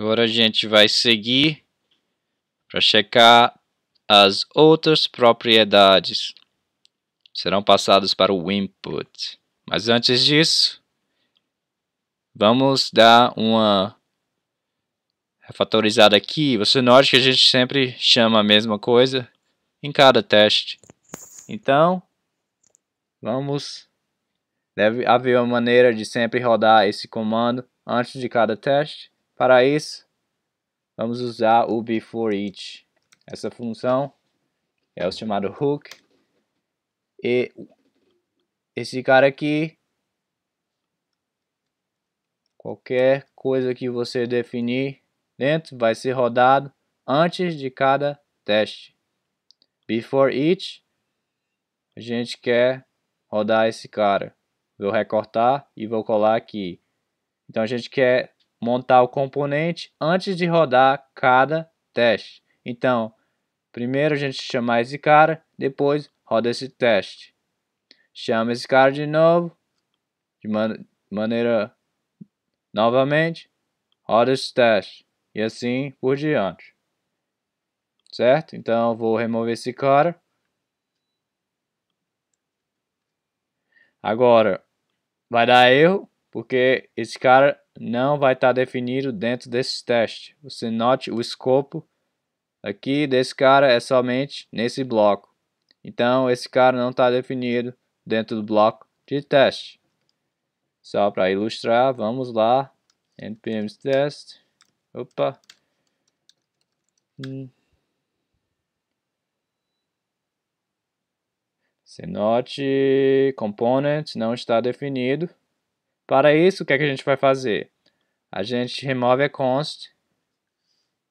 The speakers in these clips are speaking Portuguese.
Agora a gente vai seguir para checar as outras propriedades. Serão passadas para o input. Mas antes disso, vamos dar uma refatorizada aqui. Você note que a gente sempre chama a mesma coisa em cada teste. Então, vamos... Deve haver uma maneira de sempre rodar esse comando antes de cada teste. Para isso, vamos usar o before each. Essa função é o chamado hook. E esse cara aqui, qualquer coisa que você definir dentro vai ser rodado antes de cada teste. Before each, a gente quer rodar esse cara. Vou recortar e vou colar aqui. Então a gente quer montar o componente antes de rodar cada teste. Então, primeiro a gente chama esse cara, depois roda esse teste. Chama esse cara de novo, de man maneira novamente, roda esse teste e assim por diante. Certo? Então, vou remover esse cara. Agora, vai dar erro, porque esse cara não vai estar tá definido dentro desse teste. Você note o escopo aqui desse cara é somente nesse bloco. Então, esse cara não está definido dentro do bloco de teste. Só para ilustrar, vamos lá. npm test. Opa. Hum. Você note, component não está definido. Para isso, o que, é que a gente vai fazer? A gente remove a const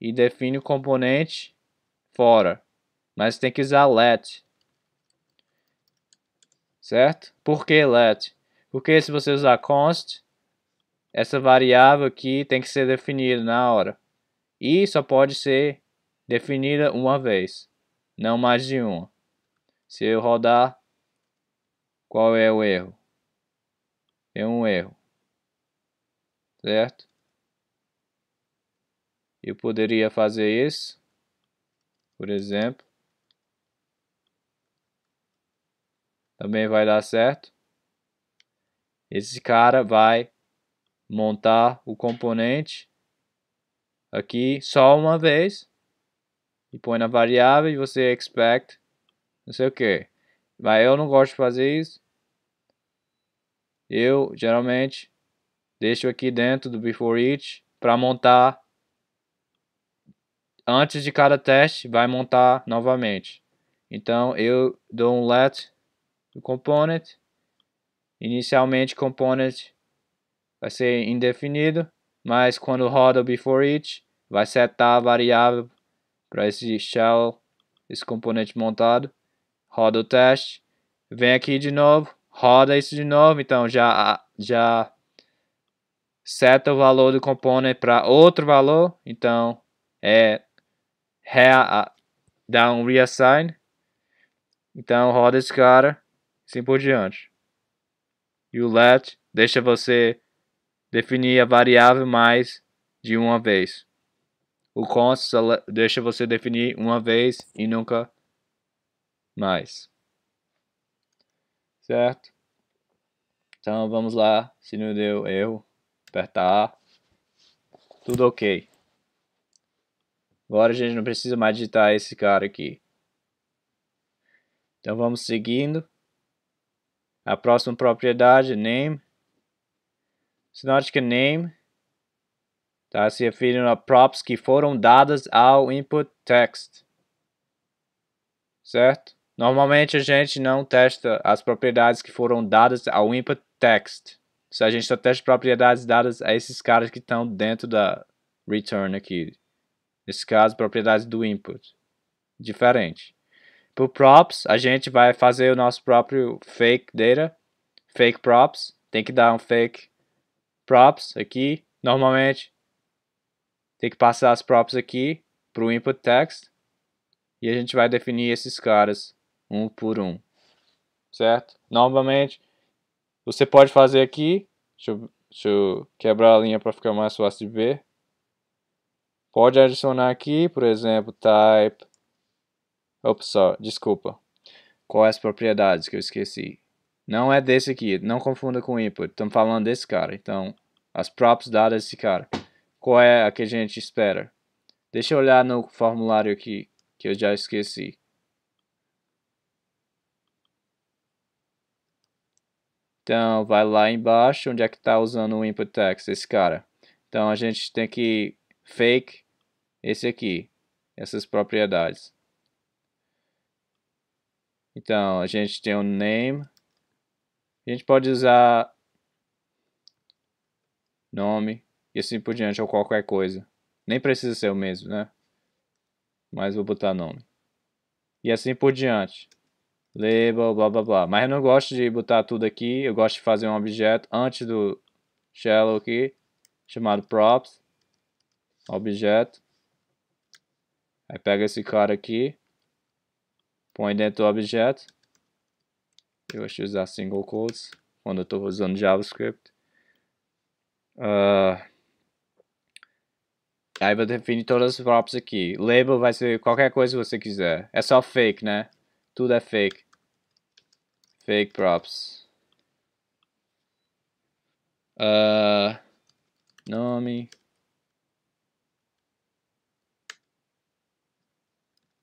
e define o componente fora. Mas tem que usar let. Certo? Por que let? Porque se você usar const, essa variável aqui tem que ser definida na hora. E só pode ser definida uma vez, não mais de uma. Se eu rodar, qual é o erro? é um erro, certo? Eu poderia fazer isso, por exemplo. Também vai dar certo. Esse cara vai montar o componente aqui só uma vez e põe na variável e você expect não sei o que mas eu não gosto de fazer isso eu geralmente deixo aqui dentro do before each para montar antes de cada teste, vai montar novamente. Então eu dou um let do component. Inicialmente component vai ser indefinido, mas quando roda o before each, vai setar a variável para esse shell, esse componente montado. Roda o teste, vem aqui de novo roda isso de novo, então já, já seta o valor do componente para outro valor, então é rea, dá um reassign, então roda esse cara, assim por diante. E o let deixa você definir a variável mais de uma vez. O const deixa você definir uma vez e nunca mais certo? Então vamos lá, se não deu erro, apertar tudo ok. Agora a gente não precisa mais digitar esse cara aqui. Então vamos seguindo. A próxima propriedade, name. Se note que name está se referindo a props que foram dadas ao input text. Certo? Normalmente a gente não testa as propriedades que foram dadas ao input text. Se a gente só testa propriedades dadas a esses caras que estão dentro da return aqui. Nesse caso, propriedades do input. Diferente. Para props, a gente vai fazer o nosso próprio fake data. Fake props. Tem que dar um fake props aqui. Normalmente, tem que passar as props aqui para o input text. E a gente vai definir esses caras um por um, certo? Novamente, você pode fazer aqui, deixa eu, deixa eu quebrar a linha para ficar mais fácil de ver. Pode adicionar aqui, por exemplo, type, ops, só, desculpa, quais propriedades que eu esqueci. Não é desse aqui, não confunda com input, estamos falando desse cara, então as props dadas desse cara. Qual é a que a gente espera? Deixa eu olhar no formulário aqui, que eu já esqueci. Então, vai lá embaixo, onde é que está usando o input text, esse cara. Então, a gente tem que fake esse aqui, essas propriedades. Então, a gente tem o um name. A gente pode usar nome e assim por diante, ou qualquer coisa. Nem precisa ser o mesmo, né? Mas vou botar nome. E assim por diante label, blá blá blá. Mas eu não gosto de botar tudo aqui, eu gosto de fazer um objeto antes do shell aqui, chamado props, objeto. Aí pega esse cara aqui, põe dentro do objeto. Eu gosto de usar single quotes quando eu estou usando JavaScript. Uh, aí vou definir todas as props aqui. Label vai ser qualquer coisa que você quiser. É só fake, né? Tudo é fake. Fake props. Uh, nome.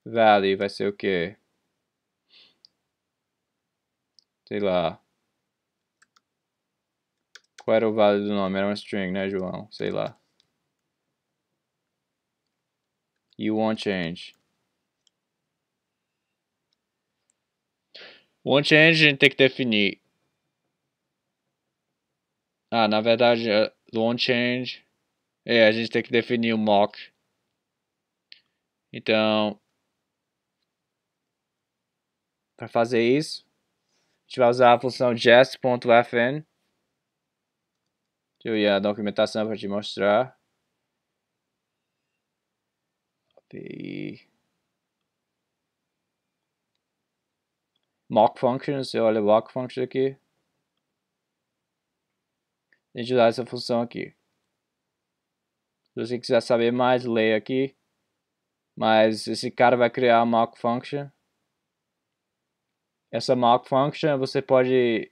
Vale vai ser o quê? Sei lá. Qual era o vale do nome? Era uma string, né, João? Sei lá. You won't change. monte a engine tem que definir. Ah, na verdade, é, do on-change. É, a gente tem que definir o mock. Então, para fazer isso, a gente vai usar a função jest.fn. Eu ia a documentação para te mostrar. API. mock functions, você olha walk function aqui. A gente dá essa função aqui. Se você quiser saber mais, leia aqui. Mas esse cara vai criar a mock function. Essa mock function você pode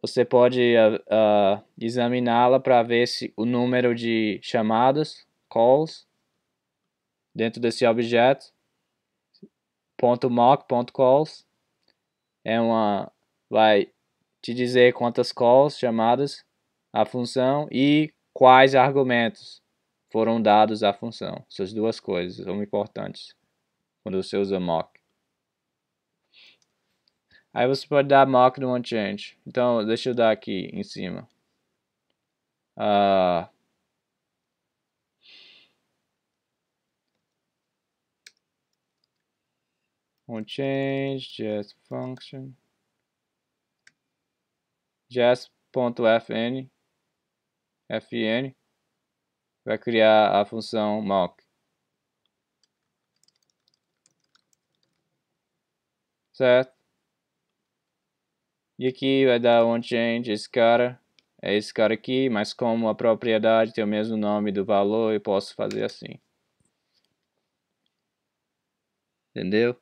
você pode uh, uh, examiná-la para ver se o número de chamadas, calls, dentro desse objeto. .mock.calls é uma vai te dizer quantas calls chamadas a função e quais argumentos foram dados à função. Essas duas coisas são importantes quando você usa mock. Aí você pode dar mock no onChange. Então, deixa eu dar aqui em cima. Uh, won't change, just function, fn, vai criar a função mock. Certo? E aqui vai dar on_change change esse cara, é esse cara aqui, mas como a propriedade tem o mesmo nome do valor, eu posso fazer assim. Entendeu?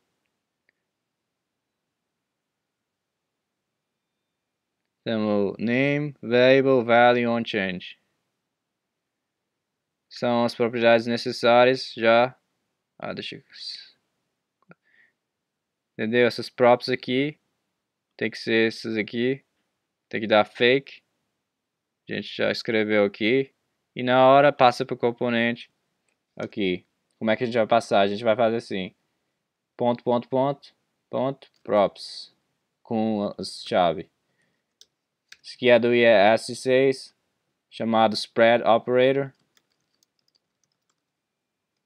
Temos name, variable, value, on change São as propriedades necessárias já. Ah, deixa eu... Entendeu? Essas props aqui. Tem que ser essas aqui. Tem que dar fake. A gente já escreveu aqui. E na hora passa para o componente aqui. Como é que a gente vai passar? A gente vai fazer assim. Ponto, ponto, ponto, ponto, props. Com as chaves do IAS6, chamado Spread Operator.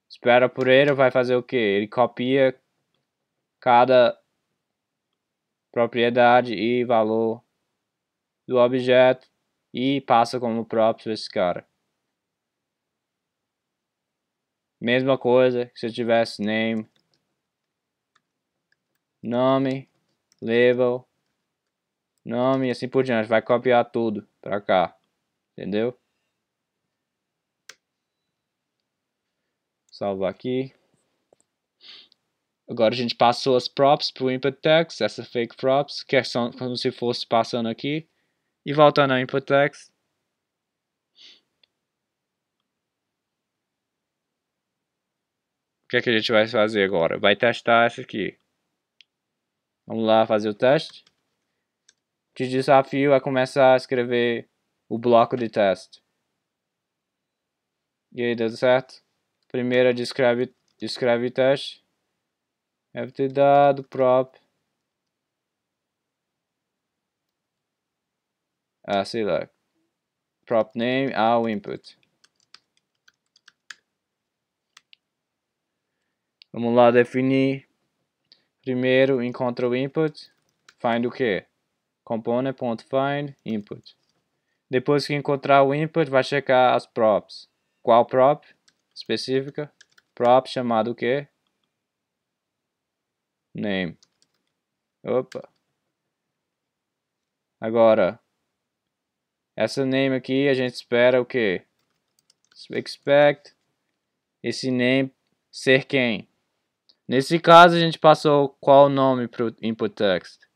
Spread Operator vai fazer o que? Ele copia cada propriedade e valor do objeto e passa como próprio esse cara. Mesma coisa se eu tivesse name, nome, label, nome e assim por diante. Vai copiar tudo para cá. Entendeu? Salvar aqui. Agora a gente passou as props para o input text, essa fake props, que é como se fosse passando aqui. E voltando ao input text. O que, é que a gente vai fazer agora? Vai testar essa aqui. Vamos lá fazer o teste te desafio é começar a escrever o bloco de teste. E aí, deu certo? Primeiro, é descreve, descreve teste. Deve ter dado prop. Ah, sei lá. Prop name, ao ah, o input. Vamos lá definir. Primeiro, encontra o input. Find o que? component.find.input. Depois que encontrar o input, vai checar as props. Qual prop específica? Prop chamado o quê? Name. Opa. Agora, essa name aqui a gente espera o quê? Expect esse name ser quem. Nesse caso a gente passou qual nome para o input text.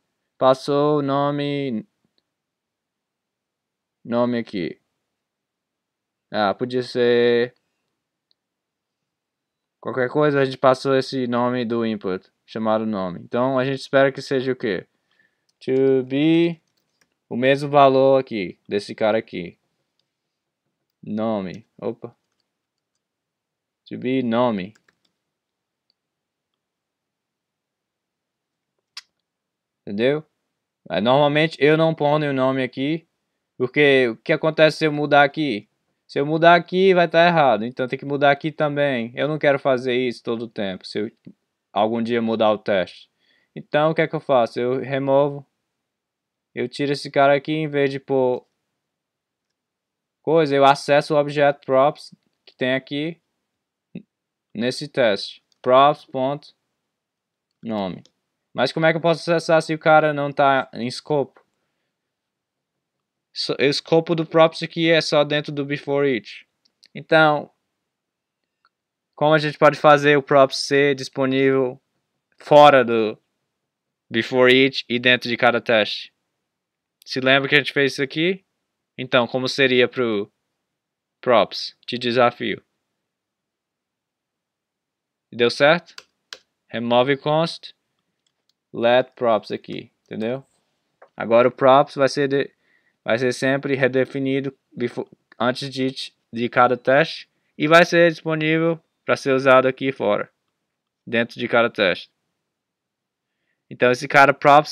Passou o nome. Nome aqui. Ah, podia ser. Qualquer coisa, a gente passou esse nome do input, chamado nome. Então a gente espera que seja o quê? To be o mesmo valor aqui, desse cara aqui. Nome. Opa. To be nome. Entendeu? Normalmente eu não ponho o nome aqui, porque o que acontece se eu mudar aqui? Se eu mudar aqui vai estar tá errado, então tem que mudar aqui também. Eu não quero fazer isso todo o tempo, se eu algum dia mudar o teste. Então o que é que eu faço? Eu removo, eu tiro esse cara aqui, em vez de pôr coisa, eu acesso o objeto props que tem aqui nesse teste. Props.nome. Mas como é que eu posso acessar se o cara não está em escopo? O escopo do props aqui é só dentro do before each. Então, como a gente pode fazer o props ser disponível fora do before each e dentro de cada teste? Se lembra que a gente fez isso aqui? Então, como seria para o props? Te desafio. Deu certo? Remove const let props aqui, entendeu? Agora o props vai ser, de, vai ser sempre redefinido before, antes de, de cada teste e vai ser disponível para ser usado aqui fora, dentro de cada teste. Então esse cara props